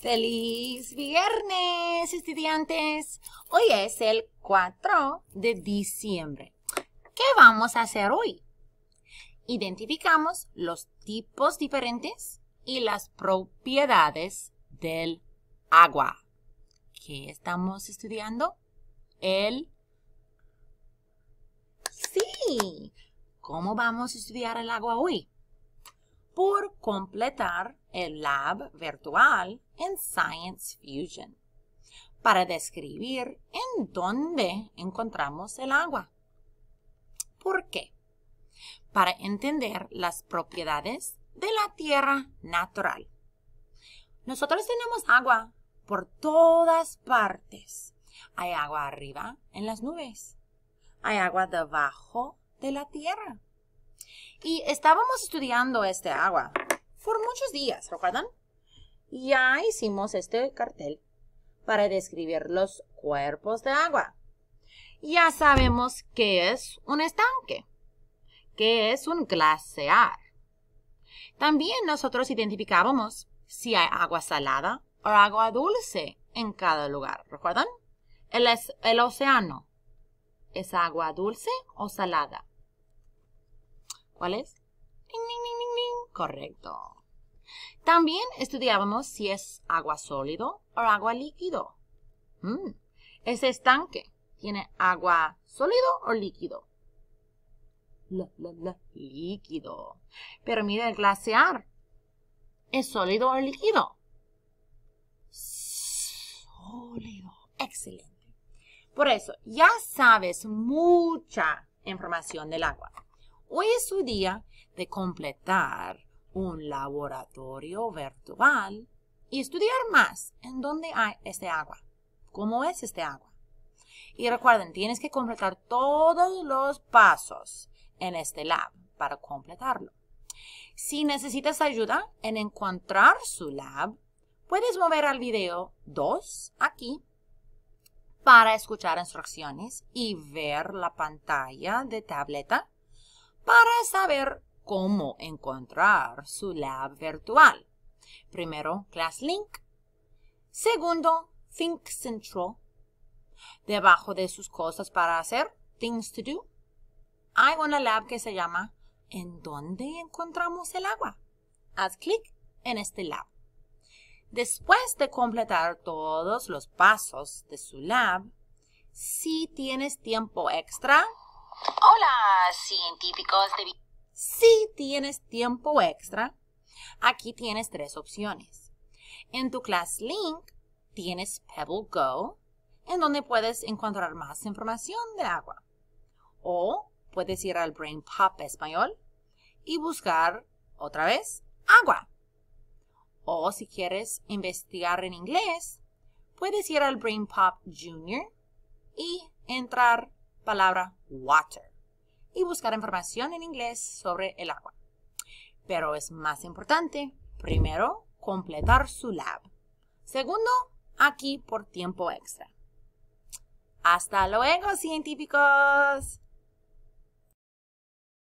Feliz viernes, estudiantes. Hoy es el 4 de diciembre. ¿Qué vamos a hacer hoy? Identificamos los tipos diferentes y las propiedades del agua. ¿Qué estamos estudiando? El... Sí. ¿Cómo vamos a estudiar el agua hoy? completar el lab virtual en Science Fusion para describir en dónde encontramos el agua. ¿Por qué? Para entender las propiedades de la tierra natural. Nosotros tenemos agua por todas partes. Hay agua arriba en las nubes. Hay agua debajo de la tierra. Y estábamos estudiando este agua por muchos días, ¿recuerdan? Ya hicimos este cartel para describir los cuerpos de agua. Ya sabemos qué es un estanque, qué es un glaciar. También nosotros identificábamos si hay agua salada o agua dulce en cada lugar, ¿recuerdan? El, el océano, ¿es agua dulce o salada? ¿Cuál es? Correcto. También estudiábamos si es agua sólido o agua líquido. Mm, ese estanque tiene agua sólido o líquido. líquido. Pero mira el glaciar. ¿Es sólido o líquido? Sólido. Excelente. Por eso, ya sabes mucha información del agua. Hoy es su día de completar un laboratorio virtual y estudiar más en dónde hay este agua, cómo es este agua. Y recuerden, tienes que completar todos los pasos en este lab para completarlo. Si necesitas ayuda en encontrar su lab, puedes mover al video 2 aquí para escuchar instrucciones y ver la pantalla de tableta para saber cómo encontrar su lab virtual. Primero, ClassLink. Segundo, Think Central. Debajo de sus cosas para hacer, Things to Do, hay una lab que se llama ¿En dónde encontramos el agua? Haz clic en este lab. Después de completar todos los pasos de su lab, si tienes tiempo extra. Hola, científicos de... Si tienes tiempo extra, aquí tienes tres opciones. En tu class link tienes Pebble Go, en donde puedes encontrar más información de agua. O puedes ir al Brain Pop español y buscar otra vez agua. O si quieres investigar en inglés, puedes ir al Brain Pop Junior y entrar palabra water y buscar información en inglés sobre el agua. Pero es más importante, primero, completar su lab. Segundo, aquí por tiempo extra. Hasta luego, científicos.